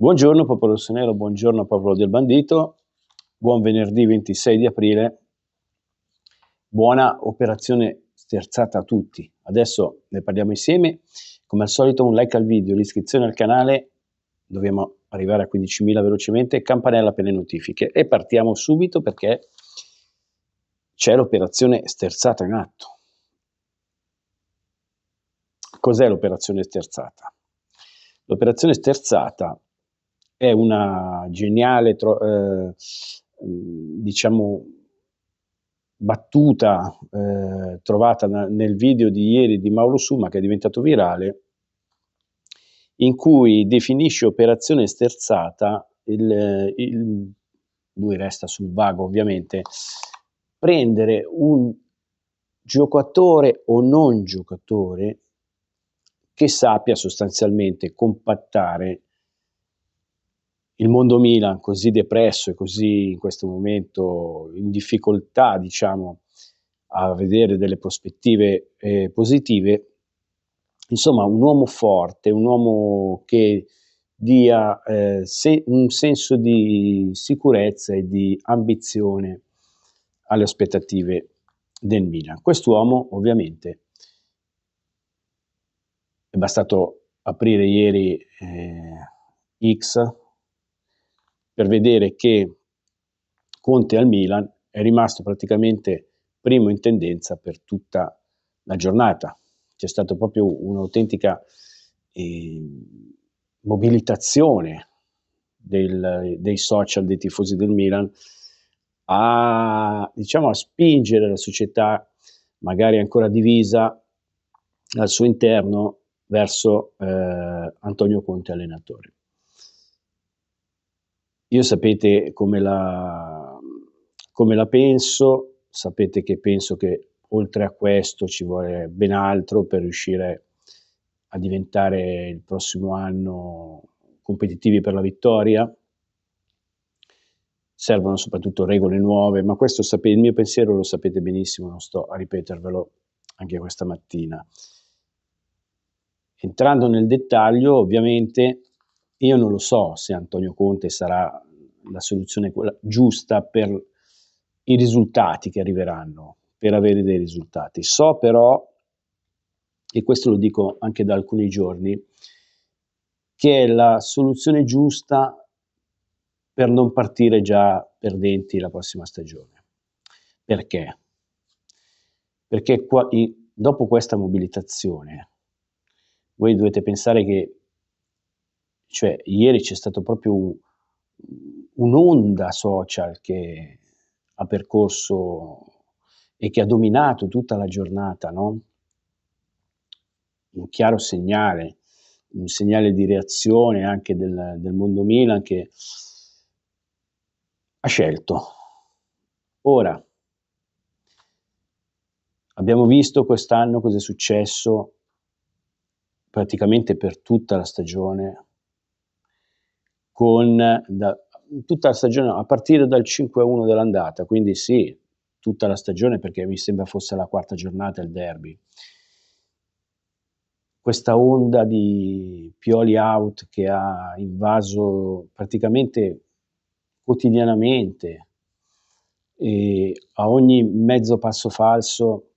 Buongiorno popolo rossonero, buongiorno popolo del bandito, buon venerdì 26 di aprile, buona operazione sterzata a tutti. Adesso ne parliamo insieme, come al solito un like al video, l'iscrizione al canale, dobbiamo arrivare a 15.000 velocemente, campanella per le notifiche e partiamo subito perché c'è l'operazione sterzata in atto. Cos'è l'operazione sterzata? L'operazione sterzata è è una geniale, eh, diciamo, battuta eh, trovata nel video di ieri di Mauro Suma che è diventato virale, in cui definisce operazione sterzata il, il lui resta sul vago ovviamente, prendere un giocatore o non giocatore che sappia sostanzialmente compattare il mondo Milan così depresso e così in questo momento in difficoltà, diciamo, a vedere delle prospettive eh, positive, insomma, un uomo forte, un uomo che dia eh, se un senso di sicurezza e di ambizione alle aspettative del Milan. Quest'uomo ovviamente è bastato aprire ieri eh, X per vedere che Conte al Milan è rimasto praticamente primo in tendenza per tutta la giornata. C'è stata proprio un'autentica eh, mobilitazione del, dei social dei tifosi del Milan a, diciamo, a spingere la società, magari ancora divisa al suo interno, verso eh, Antonio Conte allenatore. Io sapete come la, come la penso, sapete che penso che oltre a questo ci vuole ben altro per riuscire a diventare il prossimo anno competitivi per la vittoria. Servono soprattutto regole nuove, ma questo sapete, il mio pensiero lo sapete benissimo, non sto a ripetervelo anche questa mattina. Entrando nel dettaglio, ovviamente io non lo so se Antonio Conte sarà la soluzione giusta per i risultati che arriveranno, per avere dei risultati. So però, e questo lo dico anche da alcuni giorni, che è la soluzione giusta per non partire già perdenti la prossima stagione. Perché? Perché qua, dopo questa mobilitazione, voi dovete pensare che cioè, ieri c'è stato proprio un'onda social che ha percorso e che ha dominato tutta la giornata, no? Un chiaro segnale, un segnale di reazione anche del, del mondo Milan che ha scelto. Ora, abbiamo visto quest'anno cosa è successo praticamente per tutta la stagione con da, tutta la stagione, a partire dal 5-1 dell'andata, quindi sì, tutta la stagione perché mi sembra fosse la quarta giornata il derby. Questa onda di Pioli out che ha invaso praticamente quotidianamente e a ogni mezzo passo falso,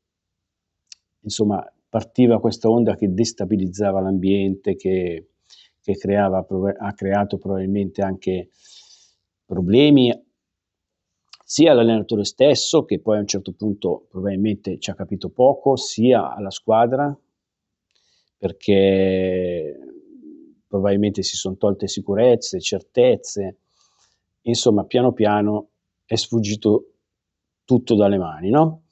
insomma, partiva questa onda che destabilizzava l'ambiente, che che creava, ha creato probabilmente anche problemi sia all'allenatore stesso, che poi a un certo punto probabilmente ci ha capito poco, sia alla squadra, perché probabilmente si sono tolte sicurezze, certezze, insomma piano piano è sfuggito tutto dalle mani, no?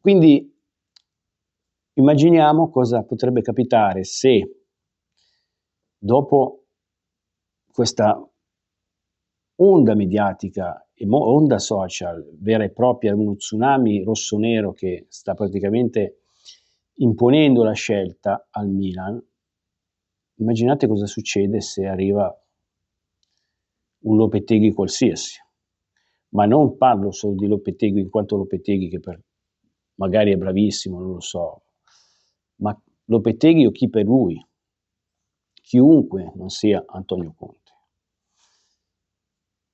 Quindi Immaginiamo cosa potrebbe capitare se dopo questa onda mediatica e onda social vera e propria, uno tsunami rosso-nero che sta praticamente imponendo la scelta al Milan, immaginate cosa succede se arriva un Lopeteghi qualsiasi. Ma non parlo solo di Lopeteghi in quanto Lopeteghi che per, magari è bravissimo, non lo so, ma Lopeteghi o chi per lui, chiunque non sia Antonio Conte.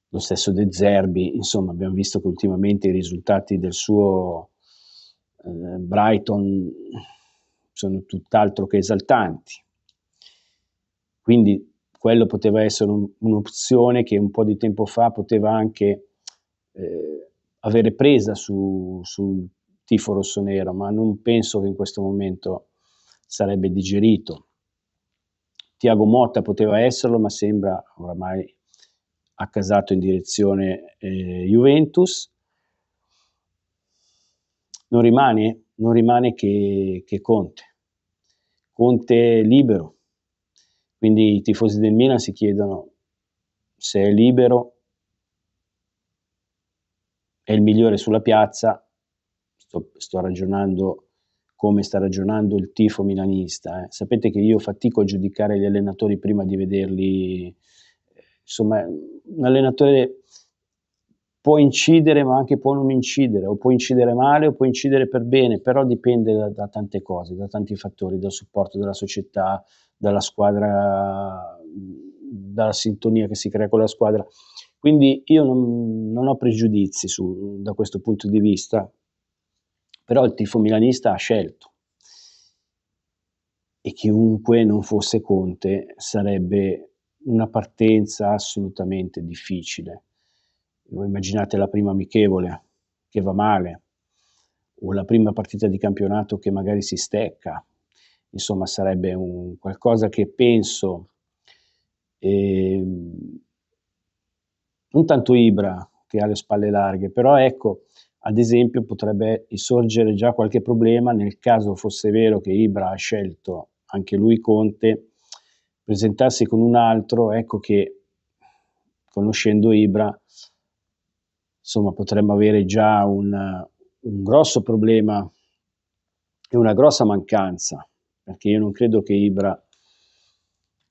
Lo stesso De Zerbi, insomma, abbiamo visto che ultimamente i risultati del suo eh, Brighton sono tutt'altro che esaltanti. Quindi quello poteva essere un, un'opzione che un po' di tempo fa poteva anche eh, avere presa su, sul tifo rossonero, ma non penso che in questo momento sarebbe digerito. Tiago Motta poteva esserlo, ma sembra oramai accasato in direzione eh, Juventus. Non rimane, non rimane che, che Conte. Conte libero. Quindi i tifosi del Milan si chiedono se è libero, è il migliore sulla piazza, sto, sto ragionando come sta ragionando il tifo milanista. Eh. Sapete che io fatico a giudicare gli allenatori prima di vederli. Insomma, un allenatore può incidere ma anche può non incidere, o può incidere male o può incidere per bene, però dipende da, da tante cose, da tanti fattori, dal supporto della società, dalla squadra, dalla sintonia che si crea con la squadra. Quindi io non, non ho pregiudizi su, da questo punto di vista, però il tifo milanista ha scelto e chiunque non fosse Conte sarebbe una partenza assolutamente difficile. Voi immaginate la prima amichevole che va male o la prima partita di campionato che magari si stecca, insomma sarebbe un qualcosa che penso eh, non tanto Ibra che ha le spalle larghe, però ecco ad esempio potrebbe insorgere già qualche problema nel caso fosse vero che Ibra ha scelto anche lui Conte, presentarsi con un altro, ecco che conoscendo Ibra, insomma, potremmo avere già un, un grosso problema e una grossa mancanza, perché io non credo che Ibra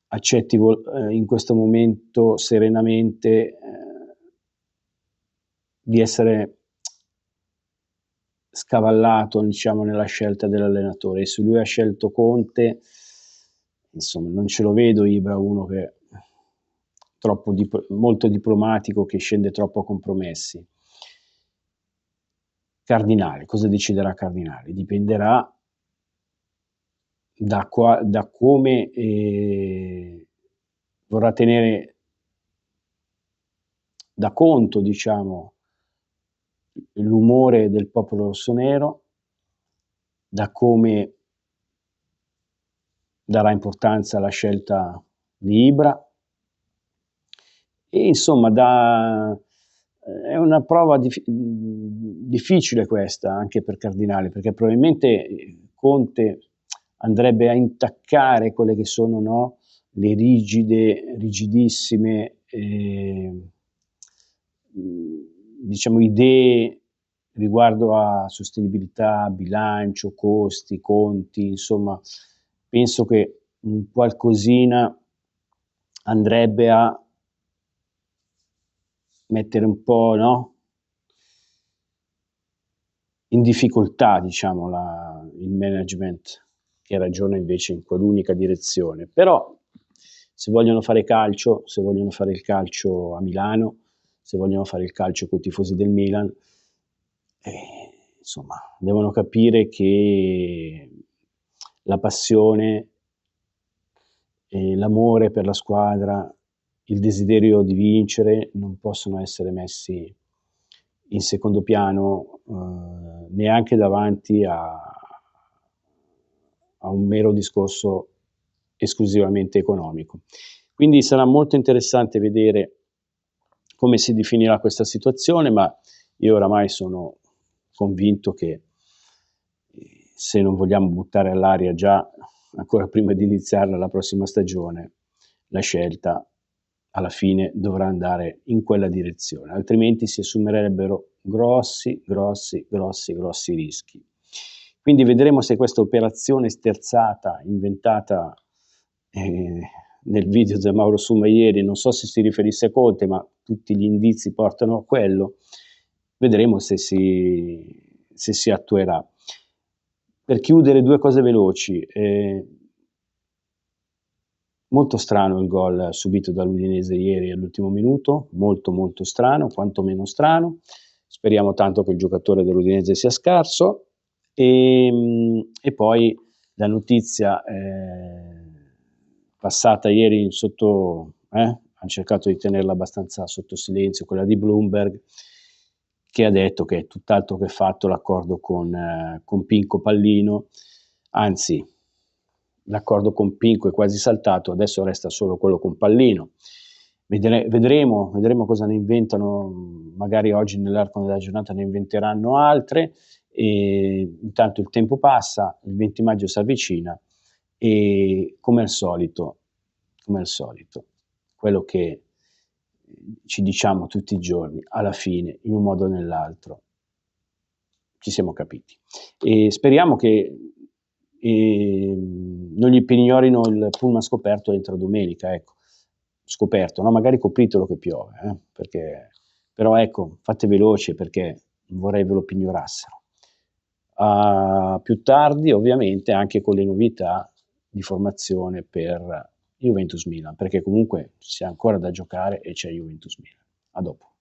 accetti eh, in questo momento serenamente eh, di essere scavallato diciamo, nella scelta dell'allenatore. E se lui ha scelto Conte, insomma, non ce lo vedo Ibra uno che è troppo dip- molto diplomatico, che scende troppo a compromessi. Cardinale, cosa deciderà Cardinale? Dipenderà da, qua, da come eh, vorrà tenere da conto, diciamo, l'umore del popolo rossonero, da come darà importanza alla scelta di Ibra. E insomma, da, eh, è una prova dif difficile questa anche per Cardinale, perché probabilmente eh, Conte andrebbe a intaccare quelle che sono no, le rigide, rigidissime. Eh, diciamo, idee riguardo a sostenibilità, bilancio, costi, conti, insomma, penso che un qualcosina andrebbe a mettere un po' no? in difficoltà diciamo, la, il management che ragiona invece in quell'unica direzione. Però se vogliono fare calcio, se vogliono fare il calcio a Milano, se vogliamo fare il calcio con i tifosi del Milan, eh, insomma, devono capire che la passione, l'amore per la squadra, il desiderio di vincere non possono essere messi in secondo piano eh, neanche davanti a, a un mero discorso esclusivamente economico. Quindi sarà molto interessante vedere come si definirà questa situazione, ma io oramai sono convinto che eh, se non vogliamo buttare all'aria già ancora prima di iniziare la prossima stagione, la scelta alla fine dovrà andare in quella direzione, altrimenti si assumerebbero grossi, grossi, grossi, grossi rischi. Quindi vedremo se questa operazione sterzata, inventata eh, nel video di Mauro Suma ieri, non so se si riferisse a Conte, ma tutti gli indizi portano a quello, vedremo se si, se si attuerà. Per chiudere due cose veloci, eh, molto strano il gol subito dall'Udinese ieri all'ultimo minuto, molto molto strano, quantomeno strano, speriamo tanto che il giocatore dell'Udinese sia scarso e, e poi la notizia... Eh, passata ieri sotto, eh, hanno cercato di tenerla abbastanza sotto silenzio, quella di Bloomberg, che ha detto che è tutt'altro che fatto l'accordo con, eh, con Pinco Pallino, anzi l'accordo con Pinco è quasi saltato, adesso resta solo quello con Pallino. Vedere, vedremo, vedremo, cosa ne inventano, magari oggi nell'arco della giornata ne inventeranno altre, e intanto il tempo passa, il 20 maggio si avvicina e come al solito, come al solito, quello che eh, ci diciamo tutti i giorni, alla fine, in un modo o nell'altro, ci siamo capiti. E speriamo che eh, non gli pignorino il pullman scoperto entro domenica, ecco, scoperto, no? magari copritelo che piove, eh? perché... però ecco, fate veloce perché vorrei ve lo pignorassero. Uh, più tardi, ovviamente, anche con le novità di formazione per Juventus Milan, perché comunque si ha ancora da giocare e c'è Juventus Milan. A dopo.